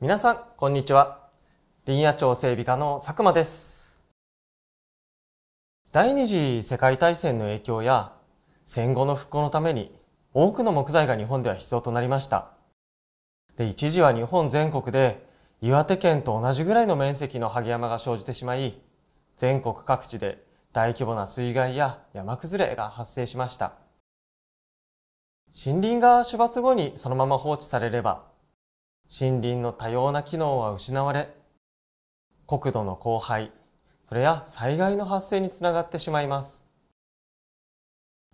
皆さんこんにちは林野庁整備課の佐久間です第二次世界大戦の影響や戦後の復興のために多くの木材が日本では必要となりましたで一時は日本全国で岩手県と同じぐらいの面積の萩山が生じてしまい全国各地で大規模な水害や山崩れが発生しました森林が主伐後にそのまま放置されれば森林の多様な機能は失われ、国土の荒廃、それや災害の発生につながってしまいます。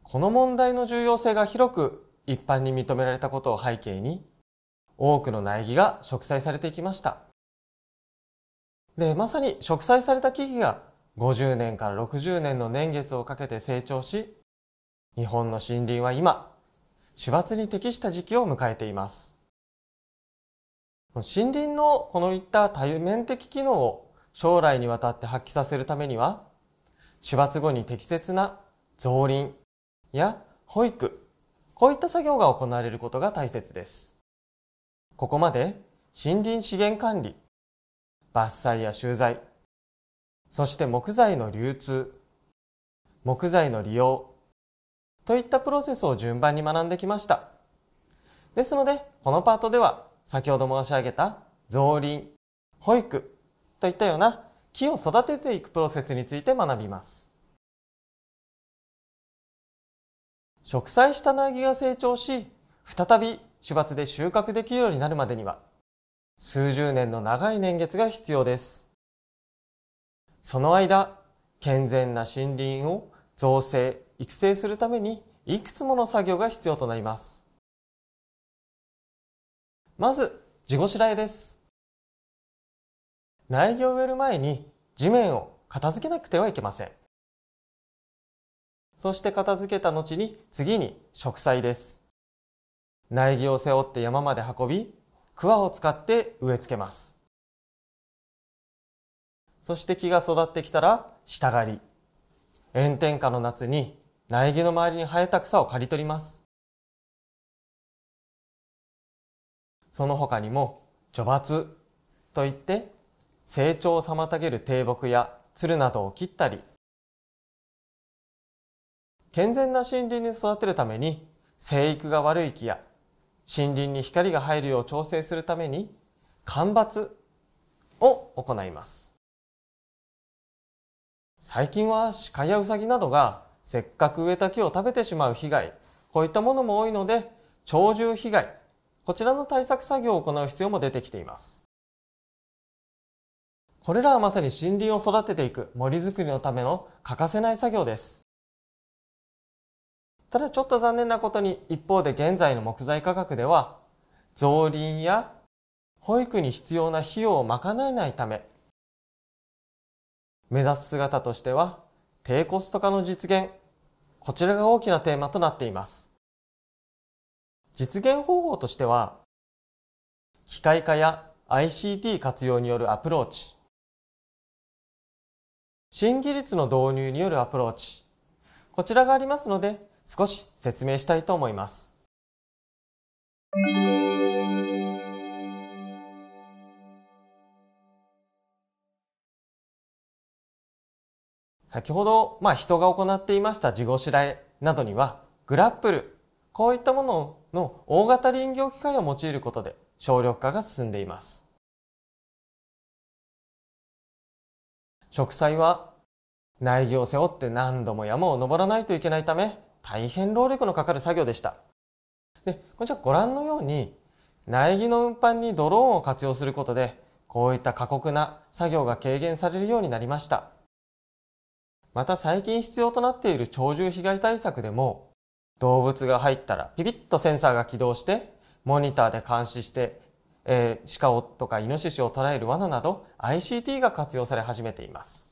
この問題の重要性が広く一般に認められたことを背景に、多くの苗木が植栽されていきました。で、まさに植栽された木々が50年から60年の年月をかけて成長し、日本の森林は今、死伐に適した時期を迎えています。森林のこのいった多面的機能を将来にわたって発揮させるためには、種伐後に適切な増林や保育、こういった作業が行われることが大切です。ここまで森林資源管理、伐採や集材、そして木材の流通、木材の利用、といったプロセスを順番に学んできました。ですので、このパートでは先ほど申し上げた造林、保育といったような木を育てていくプロセスについて学びます。植栽した苗木が成長し、再び種伐で収穫できるようになるまでには、数十年の長い年月が必要です。その間、健全な森林を造成、育成するために、いくつもの作業が必要となります。まず、事後次えです。苗木を植える前に地面を片付けなくてはいけません。そして片付けた後に次に植栽です。苗木を背負って山まで運び、桑を使って植え付けます。そして木が育ってきたら下刈り。炎天下の夏に苗木の周りに生えた草を刈り取ります。その他にも除伐といって成長を妨げる低木や鶴などを切ったり健全な森林に育てるために生育が悪い木や森林に光が入るよう調整するために間伐を行います最近は鹿やウサギなどがせっかく植えた木を食べてしまう被害こういったものも多いので鳥獣被害こちらの対策作業を行う必要も出てきています。これらはまさに森林を育てていく森づくりのための欠かせない作業です。ただちょっと残念なことに一方で現在の木材価格では増林や保育に必要な費用を賄えないため目指す姿としては低コスト化の実現こちらが大きなテーマとなっています。実現方法としては、機械化や ICT 活用によるアプローチ、新技術の導入によるアプローチ、こちらがありますので、少し説明したいと思います。先ほど、まあ、人が行っていました事後らえなどには、グラップルこういったものの大型林業機械を用いることで省力化が進んでいます。植栽は苗木を背負って何度も山を登らないといけないため大変労力のかかる作業でした。で、こちらご覧のように苗木の運搬にドローンを活用することでこういった過酷な作業が軽減されるようになりました。また最近必要となっている鳥獣被害対策でも動物が入ったらピピッとセンサーが起動してモニターで監視して、えー、鹿をとかイノシシを捉える罠など ICT が活用され始めています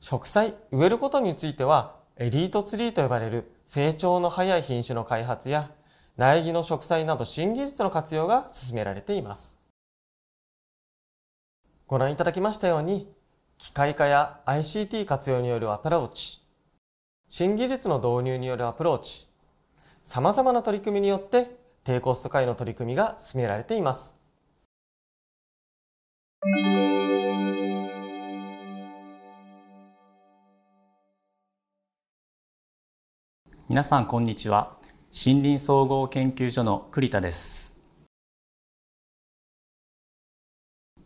植栽植えることについてはエリートツリーと呼ばれる成長の早い品種の開発や苗木の植栽など新技術の活用が進められていますご覧いただきましたように機械化や ICT 活用によるアプローチ新技術の導入によるアプローチ、様々な取り組みによって低コスト化への取り組みが進められています。皆さんこんにちは。森林総合研究所の栗田です。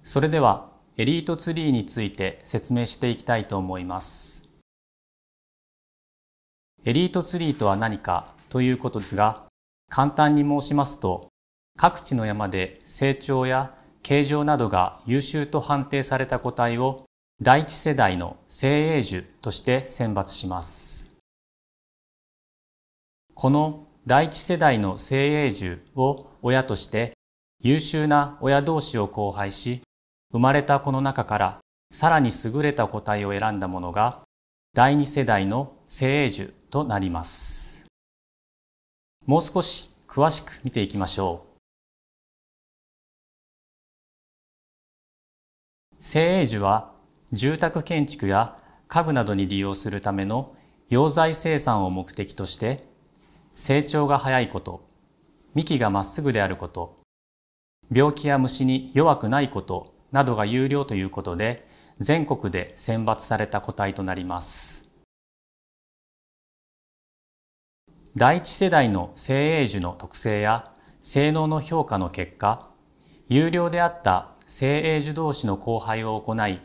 それではエリートツリーについて説明していきたいと思います。エリートツリーとは何かということですが、簡単に申しますと、各地の山で成長や形状などが優秀と判定された個体を第一世代の精鋭樹として選抜します。この第一世代の精鋭樹を親として優秀な親同士を交配し、生まれた子の中からさらに優れた個体を選んだものが第二世代の聖英樹となります。もう少し詳しく見ていきましょう。聖英樹は住宅建築や家具などに利用するための溶剤生産を目的として成長が早いこと幹がまっすぐであること病気や虫に弱くないことなどが有料ということで全国で選抜された個体となります第一世代の精鋭樹の特性や性能の評価の結果、有料であった精鋭樹同士の交配を行い、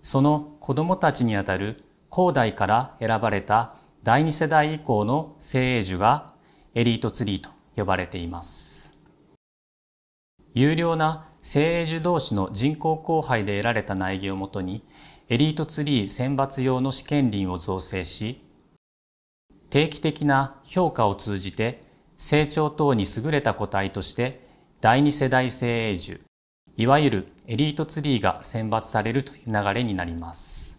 その子供たちにあたる高代から選ばれた第二世代以降の精鋭樹がエリートツリーと呼ばれています。有料な精鋭樹同士の人工交配で得られた苗木をもとに、エリートツリー選抜用の試験林を造成し、定期的な評価を通じて成長等に優れた個体として第二世代精鋭樹いわゆるエリートツリーが選抜されるという流れになります。